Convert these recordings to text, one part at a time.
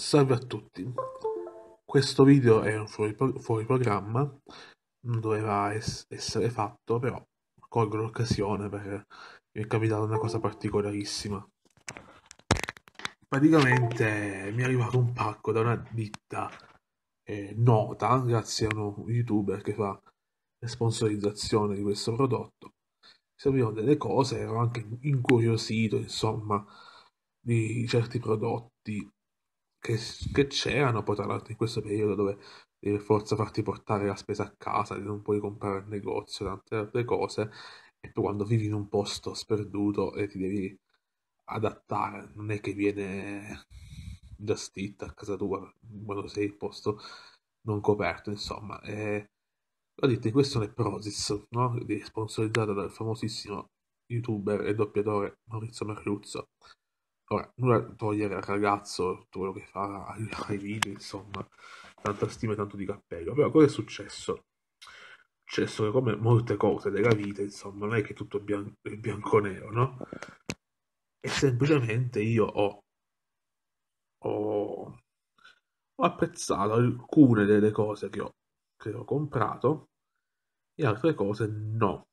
Salve a tutti, questo video è un fuori, fuori programma, non doveva es essere fatto, però colgo l'occasione perché mi è capitata una cosa particolarissima. Praticamente mi è arrivato un pacco da una ditta eh, nota, grazie a uno youtuber che fa sponsorizzazione di questo prodotto. Servivano delle cose, ero anche incuriosito, insomma, di certi prodotti che, che c'erano poi tra l'altro in questo periodo dove devi per forza farti portare la spesa a casa, non puoi comprare al negozio, tante altre cose, e poi quando vivi in un posto sperduto e ti devi adattare, non è che viene just it a casa tua quando sei in posto non coperto, insomma. E, ho detto, questo è Prozis, no? sponsorizzato dal famosissimo youtuber e doppiatore Maurizio Marruzzo, Ora, nulla togliere al ragazzo tutto quello che fa ai video, insomma, tanta stima e tanto di cappello. Però cosa è successo? È successo che come molte cose della vita, insomma, non è che tutto bian- è bianco-nero, no? E semplicemente io ho, ho, ho apprezzato alcune delle cose che ho, che ho comprato e altre cose no.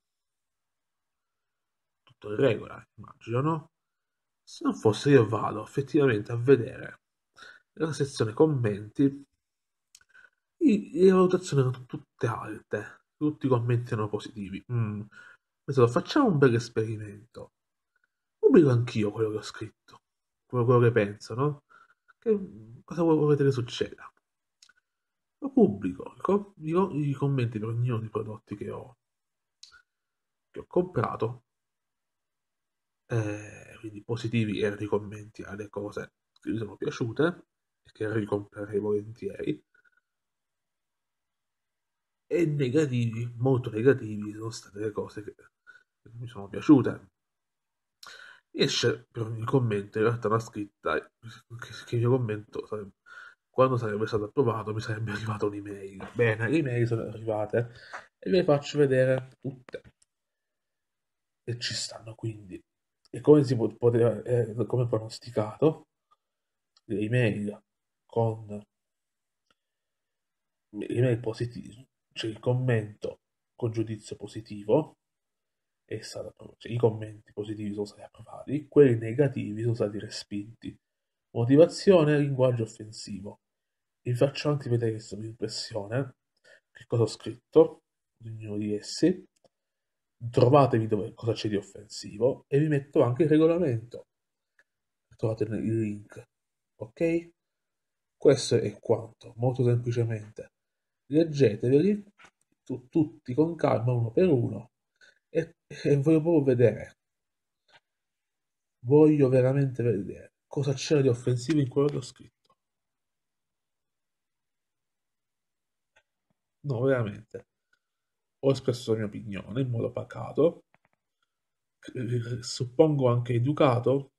Tutto in regola, immagino, no? Se non fosse io vado effettivamente a vedere nella sezione commenti le valutazioni erano tutte alte, tutti i commenti erano positivi. Mm. Pensato, facciamo un bel esperimento. Pubblico anch'io quello che ho scritto, quello, quello che penso, no? Che, cosa volete che succeda? Lo pubblico, ecco, co- i, commenti per ognuno dei prodotti che ho, che ho comprato. Eh, quindi positivi e commenti alle cose che vi sono piaciute e che ricomprerei volentieri e negativi, molto negativi sono state le cose che mi sono piaciute esce per ogni commento in realtà una scritta che il mio commento sarebbe, quando sarebbe stato approvato mi sarebbe arrivata un'email bene, le email sono arrivate e ve le faccio vedere tutte e ci stanno quindi come si poteva, eh, come pronosticato, le email con l'email positivo, cioè il commento con giudizio positivo, stato, cioè, i commenti positivi sono stati approvati, quelli negativi sono stati respinti. Motivazione linguaggio offensivo. Vi faccio anche vedere questa mia impressione, che cosa ho scritto, ognuno di essi, trovatevi dove, cosa c'è di offensivo e vi metto anche il regolamento. Trovate il link. Ok? Questo è quanto, molto semplicemente. Leggeteveli tu, tutti con calma uno per uno e, e voglio proprio vedere. Voglio veramente vedere cosa c'era di offensivo in quello che ho scritto. No, veramente ho espresso la mia opinione in modo pacato, eh, suppongo anche educato.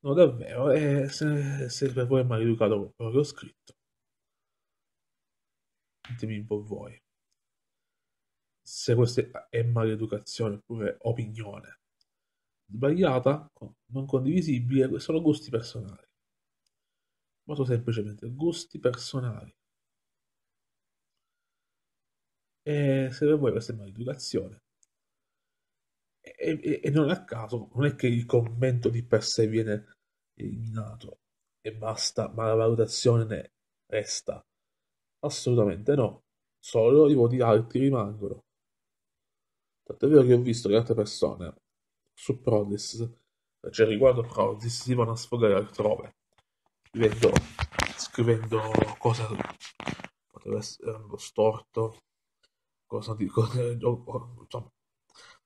No, davvero, e eh, se, se per voi è maleducato quello che ho scritto, ditemi un po' voi se questa è maleducazione oppure opinione sbagliata, non condivisibile, sono gusti personali. Molto semplicemente gusti personali. E se per voi questa è maleducazione. E, e, e, non a caso, non è che il commento di per sé viene eliminato e basta, ma la valutazione resta. Assolutamente no, solo i voti alti rimangono. Tanto è vero che ho visto che altre persone su Prodis, cioè riguardo Prodis, si vanno a sfogare altrove, scrivendo, scrivendo cosa potrebbe essere storto, cosa dico, eh, o, o, insomma,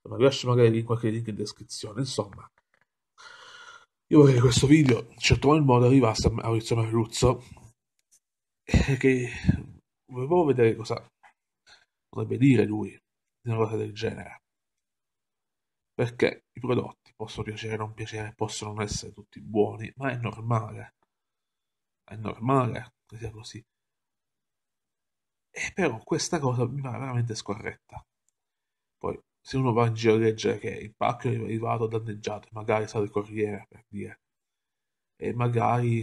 non riesce magari in qualche link in descrizione, insomma. Io vorrei che questo video in un certo qual modo arrivasse a Maurizio Merluzzo, eh, che volevo vedere cosa potrebbe dire lui di una cosa del genere. Perché i prodotti possono piacere o non piacere, possono non essere tutti buoni, ma è normale. È normale che sia così. E però questa cosa mi pare veramente scorretta. Poi, se uno va in giro a leggere che il pacco è arrivato danneggiato, magari è stato il corriere per dire, e magari